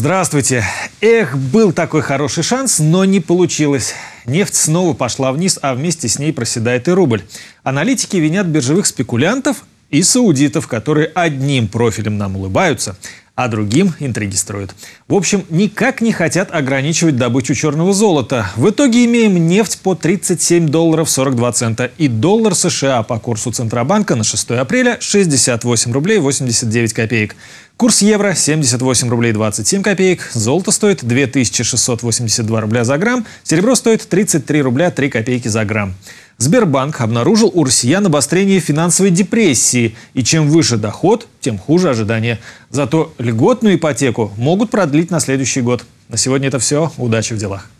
Здравствуйте. Эх, был такой хороший шанс, но не получилось. Нефть снова пошла вниз, а вместе с ней проседает и рубль. Аналитики винят биржевых спекулянтов и саудитов, которые одним профилем нам улыбаются – а другим интриги строят. В общем, никак не хотят ограничивать добычу черного золота. В итоге имеем нефть по 37 долларов 42 цента и доллар США по курсу Центробанка на 6 апреля 68 рублей 89 копеек. Курс евро 78 рублей 27 копеек, золото стоит 2682 рубля за грамм, серебро стоит 33 рубля 3 копейки за грамм. Сбербанк обнаружил у россиян обострение финансовой депрессии, и чем выше доход, тем хуже ожидания. Зато льготную ипотеку могут продлить на следующий год. На сегодня это все. Удачи в делах.